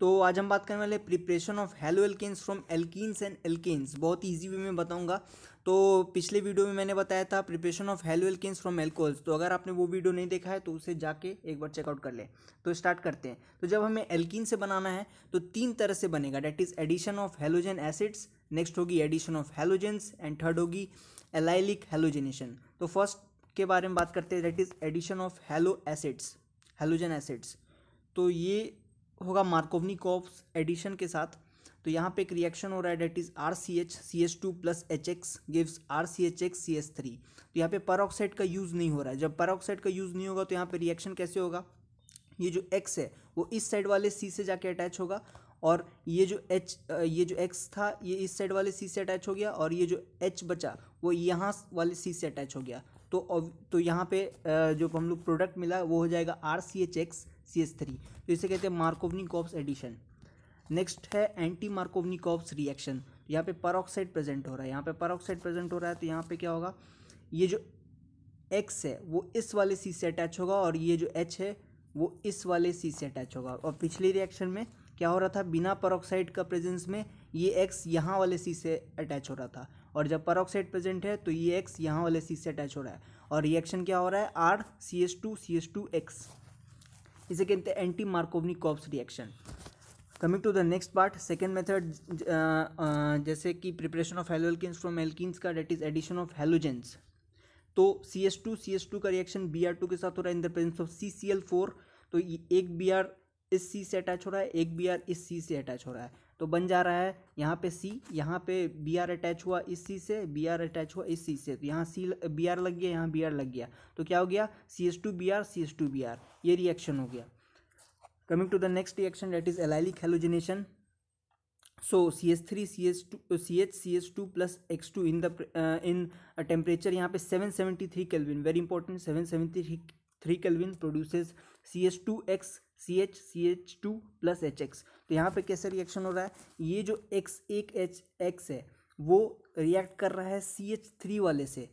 तो आज हम बात करने वाले preparation of halo alkanes from alkenes and alkanes बहुत इजी वे में बताऊंगा तो पिछले वीडियो में मैंने बताया था preparation of halo alkanes from alcohols तो अगर आपने वो वीडियो नहीं देखा है तो उसे जाके एक बार चेकआउट कर ले तो स्टार्ट करते हैं तो जब हमें एल्किन से बनाना है तो तीन तरह से बनेगा that is addition of halogen acids next होगी addition of halogens and third होगी एलाइलिक हेलोजेनेशन तो फर्स्ट के बारे में बात करते हैं that is addition of halo acids halogen acids तो ये होगा कॉप्स एडिशन के साथ तो यहाँ पे एक रिएक्शन हो रहा है that is R C H C S two plus H X gives R C H X C S three तो यहाँ पे परऑक्साइड का यूज़ नहीं हो रहा है जब परऑक्साइड का यूज़ नहीं होगा तो यहाँ पे रिएक्शन कैसे होगा ये जो एक्स है वो इस साइड वाले सी से जाके अटैच होगा और ये जो एच ये जो एक्स था ये इस साइड वाले सी से अटैच हो गया और ये जो एच बचा वो यहाँ वाले सी से अटैच हो गया तो तो यहाँ पे जो हम लोग प्रोडक्ट मिला वो हो जाएगा R C H X C S three तो इसे कहते हैं मार्कोवनी कॉप्स एडिशन नेक्स्ट है एंटी मार्कोवनी कॉप्स रिएक्शन यहाँ पे परऑक्साइड प्रेजेंट हो रहा है यहाँ पे परऑक्साइड प्रेजेंट हो रहा है तो यहाँ पे क्या होगा ये जो एक्स है वो इस वाले सी से अटैच होगा और ये जो एच है वो इस वाले सी से अटैच होगा और पिछली रिएक्शन में क्या हो रहा था बिना परऑक्साइड का प्रेजेंस में ये एक्स यहाँ वाले सी से अटैच हो रहा था और जब परऑक्साइड प्रेजेंट है तो ये एक्स यहाँ वाले सी से अटैच हो रहा है और रिएक्शन क्या हो रहा है R C S two C S two X इसे कहते हैं anti Markovnikov's reaction coming to the next part second method जैसे कि preparation of haloalkanes from alkenes का that is addition of halogens तो C S two C S two का reaction B R two के साथ हो रहा है in the presence of C C L four तो एक बी आर इस सी से अटैच हो रहा है एक बी आर इस सी से अटैच हो रहा है तो बन जा रहा है यहाँ पे सी यहाँ पे बी आर अटैच हुआ इस सी से बी आर अटैच हुआ इस सी से तो यहाँ सी बी आर लग गया यहाँ बी आर लग गया तो क्या हो गया C S two B R C S two B R ये रिएक्शन हो गया coming to the next reaction that is allylic halogenation two C H C S two plus X two in the in temperature यहाँ पे seven seven three kelvin very important seventy three kelvin produces C S two X C H C H two plus H X तो यहाँ पे कैसे reaction हो रहा है ये जो एक्स एक एच एक्स है वो रिएक्ट कर रहा है सी एच थ्री वाले से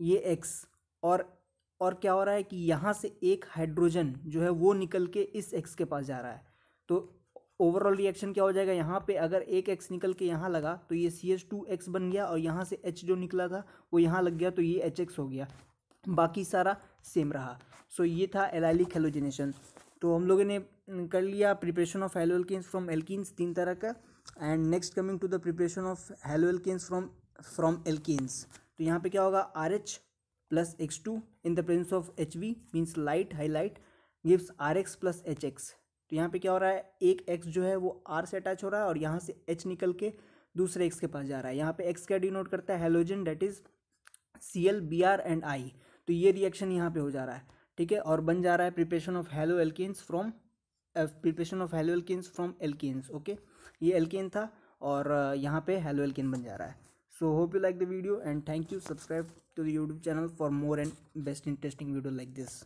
ये एक्स और और क्या हो रहा है कि यहाँ से एक हाइड्रोजन जो है वो निकल के इस एक्स के पास जा रहा है तो ओवरऑल रिएक्शन क्या हो जाएगा यहाँ पे अगर एक एक्स निकल के यहाँ लगा तो ये सी एच टू एक्स बन गया और यहाँ से एच जो निकला था वो यहाँ लग गया तो ये एच एक्स हो गया बाकी सारा सेम रहा सो so, ये था एलाइलिक हेलोजिनेशन तो हम लोगों ने कर लिया preparation of haloalkanes from alkenes तीन तरह का and next coming to the preparation of haloalkanes from from alkanes तो यहाँ पे क्या होगा R H plus X two in the presence of H V means light high light gives R X plus H X तो यहाँ पे क्या हो रहा है एक एक्स जो है वो आर से अटैच हो रहा है और यहाँ से एच निकल के दूसरे एक्स के पास जा रहा है यहाँ पे एक्स क्या डिनोट करता है halogen that is C L B R and I तो ये रिएक्शन यहाँ पे हो जा रहा है ठीक है और बन जा रहा है preparation of halo alkanes from preparation of halo एल्किस फ्रॉम एल्किन्स ओके ये एल्किन था और यहाँ पे हेलो एल्किन बन जा रहा है so hope you like the video and thank you subscribe to the YouTube channel for more and best interesting video like this